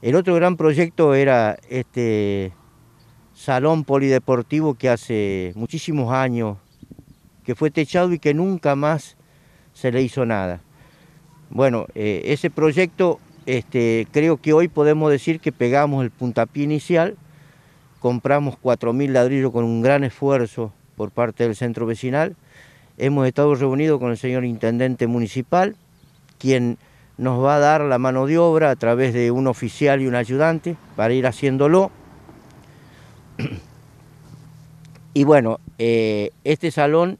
El otro gran proyecto era este salón polideportivo que hace muchísimos años que fue techado y que nunca más se le hizo nada. Bueno, eh, ese proyecto este, creo que hoy podemos decir que pegamos el puntapié inicial, compramos 4.000 ladrillos con un gran esfuerzo por parte del centro vecinal, hemos estado reunidos con el señor intendente municipal, quien nos va a dar la mano de obra a través de un oficial y un ayudante para ir haciéndolo. Y bueno, eh, este salón,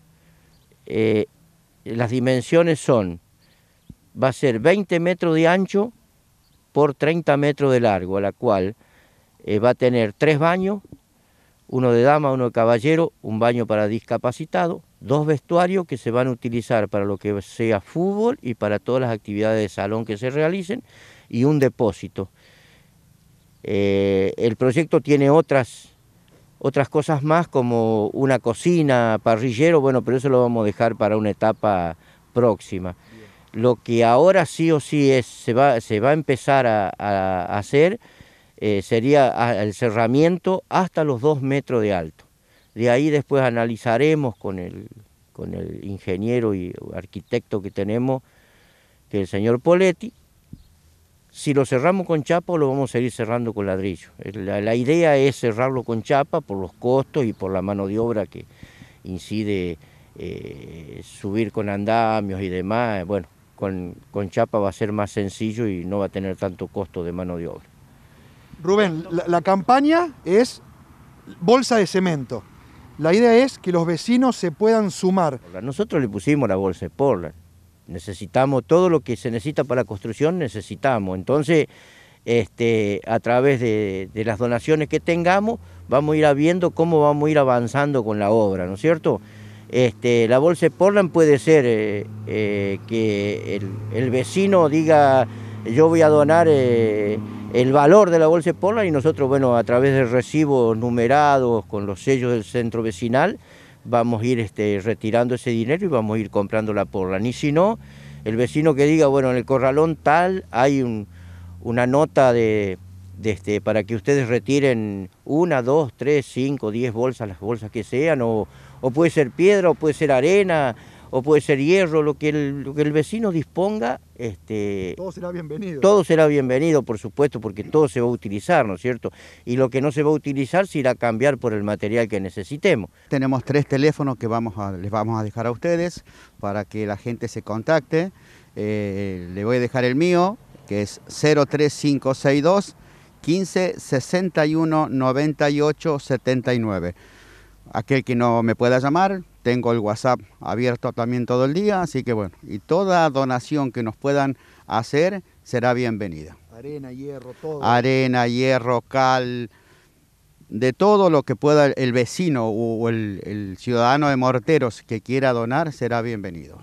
eh, las dimensiones son, va a ser 20 metros de ancho por 30 metros de largo, a la cual eh, va a tener tres baños, uno de dama, uno de caballero, un baño para discapacitado, dos vestuarios que se van a utilizar para lo que sea fútbol y para todas las actividades de salón que se realicen y un depósito. Eh, el proyecto tiene otras, otras cosas más como una cocina, parrillero, bueno, pero eso lo vamos a dejar para una etapa próxima. Lo que ahora sí o sí es, se, va, se va a empezar a, hacer eh, sería el cerramiento hasta los dos metros de alto. De ahí después analizaremos con el, con el ingeniero y arquitecto que tenemos, que es el señor Poletti, si lo cerramos con chapa o lo vamos a seguir cerrando con ladrillo. La, idea es cerrarlo con chapa por los costos y por la mano de obra que incide eh, subir con andamios y demás. Bueno, con, con, chapa va a ser más sencillo y no va a tener tanto costo de mano de obra. Rubén, la campaña es bolsa de cemento. La idea es que los vecinos se puedan sumar. Nosotros le pusimos la bolsa de Portland. Necesitamos todo lo que se necesita para la construcción, necesitamos. Entonces, este, a través de, las donaciones que tengamos, vamos a ir viendo cómo vamos a ir avanzando con la obra, ¿no es cierto? Este, la bolsa de Portland puede ser eh, eh, que el vecino diga yo voy a donar eh, el valor de la bolsa de polar y nosotros, bueno, a través de recibos numerados con los sellos del centro vecinal, vamos a ir este, retirando ese dinero y vamos a ir comprando la porla. Ni si no, el vecino que diga, bueno, en el corralón tal hay un, una nota de, este, para que ustedes retiren una, dos, tres, cinco, diez bolsas, las bolsas que sean, o puede ser piedra, o puede ser arena, o puede ser hierro, lo que el, vecino disponga. Este, todo será bienvenido. Todo será bienvenido, por supuesto, porque todo se va a utilizar, ¿no es cierto? Y lo que no se va a utilizar se irá a cambiar por el material que necesitemos. Tenemos tres teléfonos que vamos a, les vamos a dejar a ustedes para que la gente se contacte. Eh, le voy a dejar el mío, que es 03562 15619879. Aquel que no me pueda llamar, tengo el WhatsApp abierto también todo el día, así que bueno, y toda donación que nos puedan hacer será bienvenida. Arena, hierro, todo. Arena, hierro, cal, de todo lo que pueda el vecino o el, el ciudadano de Morteros que quiera donar será bienvenido.